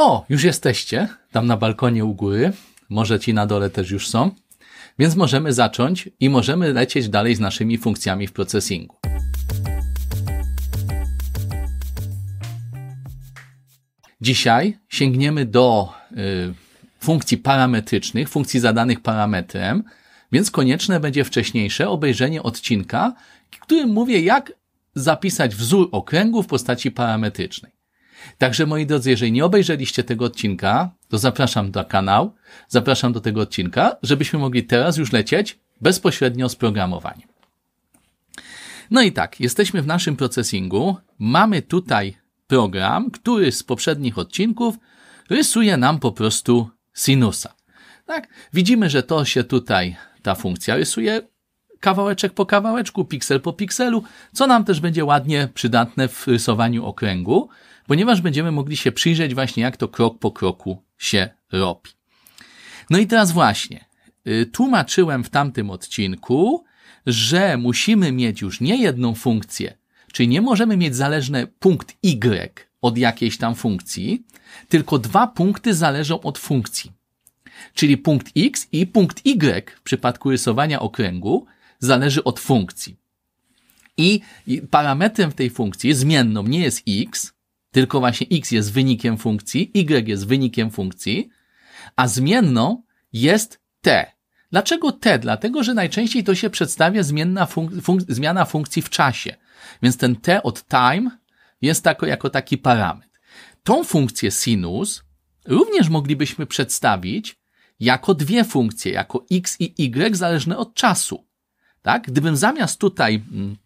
O, już jesteście, tam na balkonie u góry. Może ci na dole też już są. Więc możemy zacząć i możemy lecieć dalej z naszymi funkcjami w procesingu. Dzisiaj sięgniemy do y, funkcji parametrycznych, funkcji zadanych parametrem, więc konieczne będzie wcześniejsze obejrzenie odcinka, w którym mówię, jak zapisać wzór okręgu w postaci parametrycznej. Także moi drodzy, jeżeli nie obejrzeliście tego odcinka, to zapraszam do kanału, zapraszam do tego odcinka, żebyśmy mogli teraz już lecieć bezpośrednio z programowaniem. No i tak, jesteśmy w naszym procesingu. Mamy tutaj program, który z poprzednich odcinków rysuje nam po prostu sinusa. Tak? Widzimy, że to się tutaj ta funkcja rysuje kawałeczek po kawałeczku, piksel po pikselu, co nam też będzie ładnie przydatne w rysowaniu okręgu ponieważ będziemy mogli się przyjrzeć właśnie, jak to krok po kroku się robi. No i teraz właśnie, y, tłumaczyłem w tamtym odcinku, że musimy mieć już nie jedną funkcję, czyli nie możemy mieć zależny punkt Y od jakiejś tam funkcji, tylko dwa punkty zależą od funkcji. Czyli punkt X i punkt Y w przypadku rysowania okręgu zależy od funkcji. I parametrem w tej funkcji zmienną nie jest X, tylko właśnie x jest wynikiem funkcji, y jest wynikiem funkcji, a zmienną jest t. Dlaczego t? Dlatego, że najczęściej to się przedstawia zmienna funk funk zmiana funkcji w czasie. Więc ten t od time jest tako, jako taki parametr. Tą funkcję sinus również moglibyśmy przedstawić jako dwie funkcje, jako x i y zależne od czasu. Tak? Gdybym zamiast tutaj mm,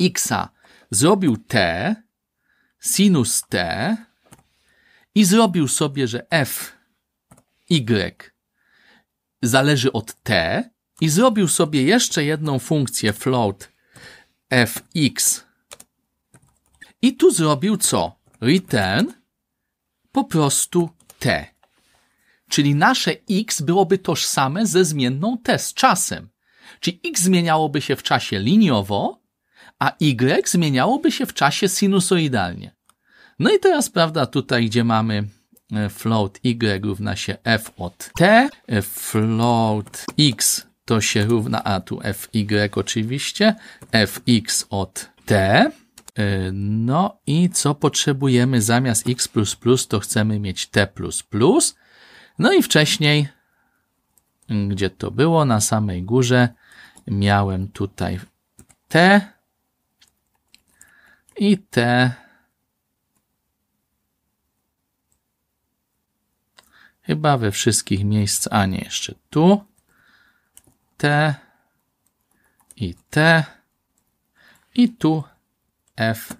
xa zrobił t, sinus t i zrobił sobie, że f y zależy od t i zrobił sobie jeszcze jedną funkcję float fx i tu zrobił co? Return po prostu t. Czyli nasze x byłoby tożsame ze zmienną t z czasem. Czyli x zmieniałoby się w czasie liniowo, a y zmieniałoby się w czasie sinusoidalnie. No i teraz, prawda, tutaj gdzie mamy e, float y równa się f od t, e, float x to się równa, a tu fy oczywiście, fx od t. E, no i co potrzebujemy zamiast x++ to chcemy mieć t++. No i wcześniej, gdzie to było, na samej górze miałem tutaj t i te chyba we wszystkich miejscach, a nie jeszcze tu, te i te i tu f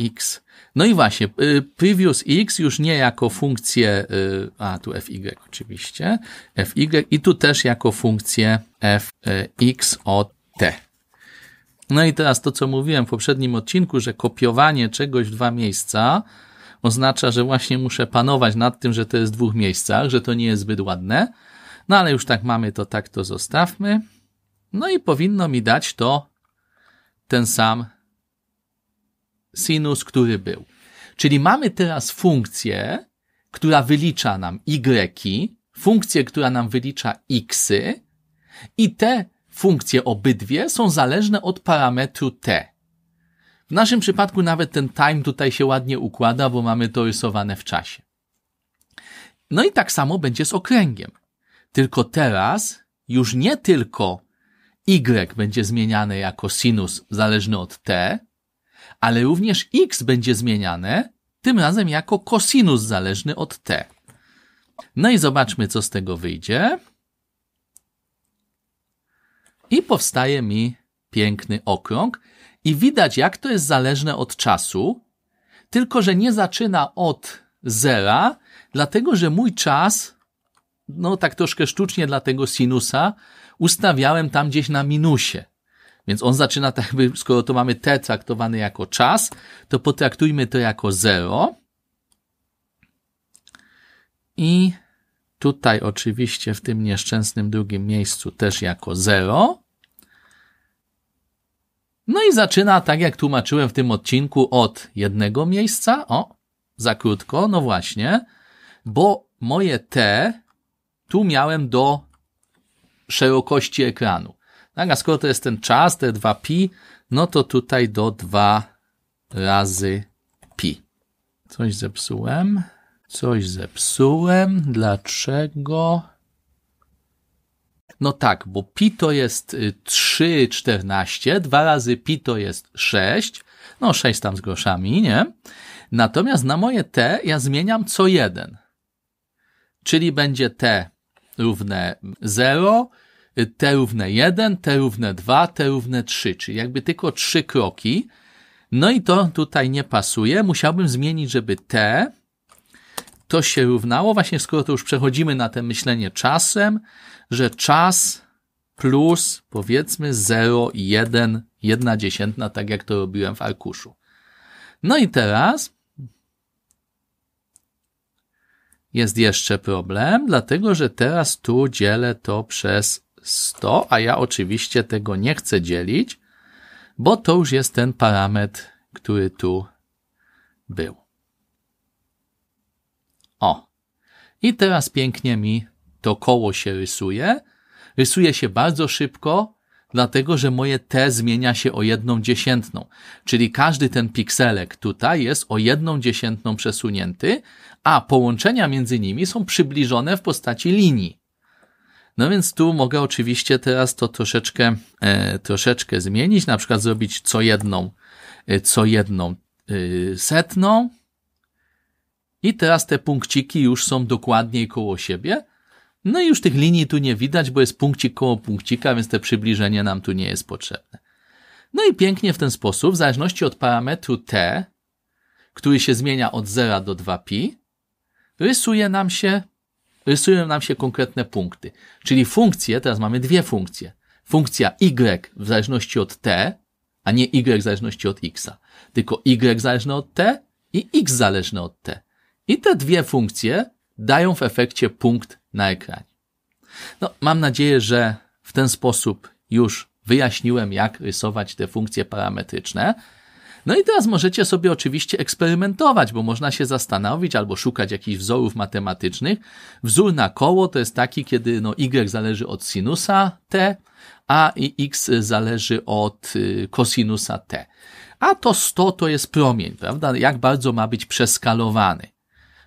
x. No i właśnie, y, previous x już nie jako funkcję, y, a tu fy oczywiście, fy i tu też jako funkcję fx y, od t. No i teraz to, co mówiłem w poprzednim odcinku, że kopiowanie czegoś w dwa miejsca oznacza, że właśnie muszę panować nad tym, że to jest w dwóch miejscach, że to nie jest zbyt ładne. No ale już tak mamy, to tak to zostawmy. No i powinno mi dać to ten sam sinus, który był. Czyli mamy teraz funkcję, która wylicza nam y, funkcję, która nam wylicza xy i te funkcje obydwie są zależne od parametru t. W naszym przypadku nawet ten time tutaj się ładnie układa, bo mamy to rysowane w czasie. No i tak samo będzie z okręgiem. Tylko teraz już nie tylko y będzie zmieniane jako sinus zależny od t, ale również x będzie zmieniane tym razem jako kosinus zależny od t. No i zobaczmy, co z tego wyjdzie. I powstaje mi piękny okrąg i widać jak to jest zależne od czasu, tylko że nie zaczyna od zera, dlatego że mój czas, no tak troszkę sztucznie dla tego sinusa, ustawiałem tam gdzieś na minusie. Więc on zaczyna tak jakby, skoro to mamy t traktowany jako czas, to potraktujmy to jako zero. I tutaj oczywiście w tym nieszczęsnym drugim miejscu też jako zero. No i zaczyna, tak jak tłumaczyłem w tym odcinku, od jednego miejsca. O, za krótko, no właśnie, bo moje T tu miałem do szerokości ekranu. Tak, a skoro to jest ten czas, te 2pi, no to tutaj do 2 razy pi. Coś zepsułem. Coś zepsułem. Dlaczego? No tak, bo pi to jest 3,14, 14, 2 razy pi to jest 6, no 6 tam z groszami, nie? Natomiast na moje t ja zmieniam co 1, czyli będzie t równe 0, y, t równe 1, t równe 2, t równe 3, czyli jakby tylko 3 kroki. No i to tutaj nie pasuje, musiałbym zmienić, żeby t to się równało, właśnie skoro to już przechodzimy na to myślenie czasem, że czas plus powiedzmy 0, 1, 1 dziesiętna, tak jak to robiłem w arkuszu. No i teraz jest jeszcze problem, dlatego że teraz tu dzielę to przez 100, a ja oczywiście tego nie chcę dzielić, bo to już jest ten parametr, który tu był. O. I teraz pięknie mi to koło się rysuje. Rysuje się bardzo szybko, dlatego że moje T zmienia się o jedną dziesiętną. Czyli każdy ten pikselek tutaj jest o jedną dziesiętną przesunięty, a połączenia między nimi są przybliżone w postaci linii. No więc tu mogę oczywiście teraz to troszeczkę, e, troszeczkę zmienić, na przykład zrobić co jedną, e, co jedną y, setną, i teraz te punkciki już są dokładniej koło siebie. No i już tych linii tu nie widać, bo jest punkcik koło punkcika, więc te przybliżenie nam tu nie jest potrzebne. No i pięknie w ten sposób, w zależności od parametru t, który się zmienia od 0 do 2pi, rysuje nam się, rysują nam się konkretne punkty. Czyli funkcje, teraz mamy dwie funkcje. Funkcja y w zależności od t, a nie y w zależności od x, tylko y zależne od t i x zależne od t. I te dwie funkcje dają w efekcie punkt na ekranie. No, mam nadzieję, że w ten sposób już wyjaśniłem, jak rysować te funkcje parametryczne. No i teraz możecie sobie oczywiście eksperymentować, bo można się zastanowić albo szukać jakichś wzorów matematycznych. Wzór na koło to jest taki, kiedy no y zależy od sinusa t, a i x zależy od y, kosinusa t. A to 100 to jest promień, prawda? Jak bardzo ma być przeskalowany.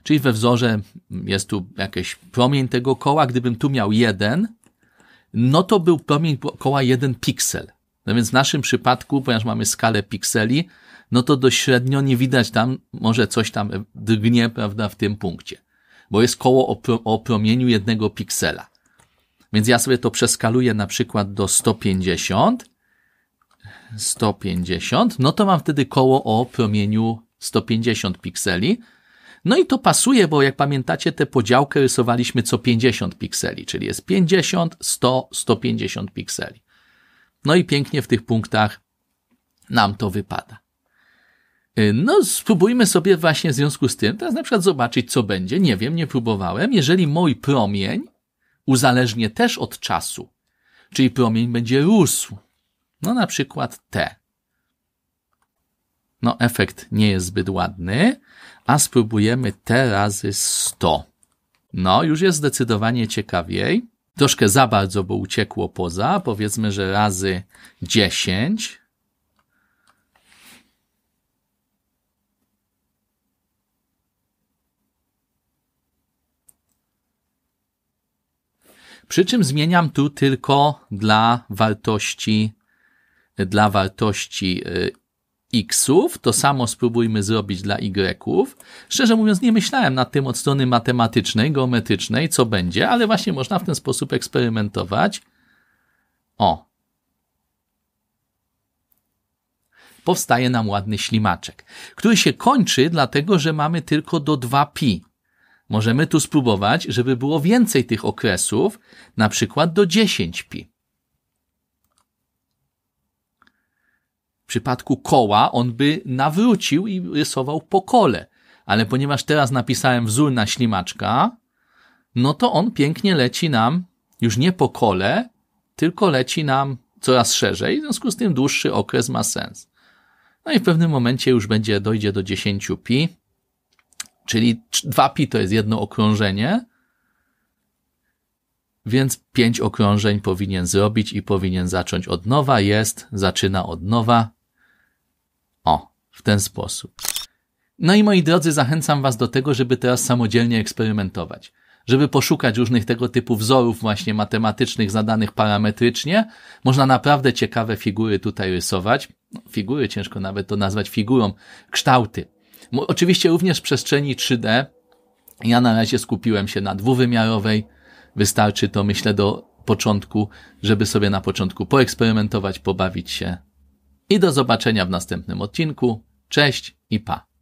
Czyli we wzorze jest tu jakiś promień tego koła. Gdybym tu miał jeden, no to był promień koła jeden piksel. No więc w naszym przypadku, ponieważ mamy skalę pikseli, no to dość średnio nie widać tam, może coś tam drgnie, prawda, w tym punkcie. Bo jest koło o, pro, o promieniu jednego piksela. Więc ja sobie to przeskaluję na przykład do 150, 150, no to mam wtedy koło o promieniu 150 pikseli, no i to pasuje, bo jak pamiętacie, tę podziałkę rysowaliśmy co 50 pikseli, czyli jest 50, 100, 150 pikseli. No i pięknie w tych punktach nam to wypada. Y, no, spróbujmy sobie właśnie w związku z tym teraz na przykład zobaczyć, co będzie. Nie wiem, nie próbowałem. Jeżeli mój promień uzależnie też od czasu, czyli promień będzie rósł, no na przykład T, no, efekt nie jest zbyt ładny, a spróbujemy te razy 100. No, już jest zdecydowanie ciekawiej. Troszkę za bardzo, bo uciekło poza. Powiedzmy, że razy 10. Przy czym zmieniam tu tylko dla wartości, dla wartości y, xów, to samo spróbujmy zrobić dla yków. Szczerze mówiąc, nie myślałem nad tym od strony matematycznej, geometrycznej, co będzie, ale właśnie można w ten sposób eksperymentować. O, powstaje nam ładny ślimaczek, który się kończy dlatego, że mamy tylko do 2pi. Możemy tu spróbować, żeby było więcej tych okresów, na przykład do 10pi. przypadku koła on by nawrócił i rysował po kole. Ale ponieważ teraz napisałem wzór na ślimaczka, no to on pięknie leci nam już nie po kole, tylko leci nam coraz szerzej, w związku z tym dłuższy okres ma sens. No i w pewnym momencie już będzie, dojdzie do 10 pi, czyli 2 pi to jest jedno okrążenie, więc 5 okrążeń powinien zrobić i powinien zacząć od nowa, jest, zaczyna od nowa. O, w ten sposób. No i moi drodzy, zachęcam Was do tego, żeby teraz samodzielnie eksperymentować. Żeby poszukać różnych tego typu wzorów właśnie matematycznych zadanych parametrycznie, można naprawdę ciekawe figury tutaj rysować. No, figury, ciężko nawet to nazwać figurą, kształty. Oczywiście również w przestrzeni 3D. Ja na razie skupiłem się na dwuwymiarowej. Wystarczy to, myślę, do początku, żeby sobie na początku poeksperymentować, pobawić się i do zobaczenia w następnym odcinku. Cześć i pa!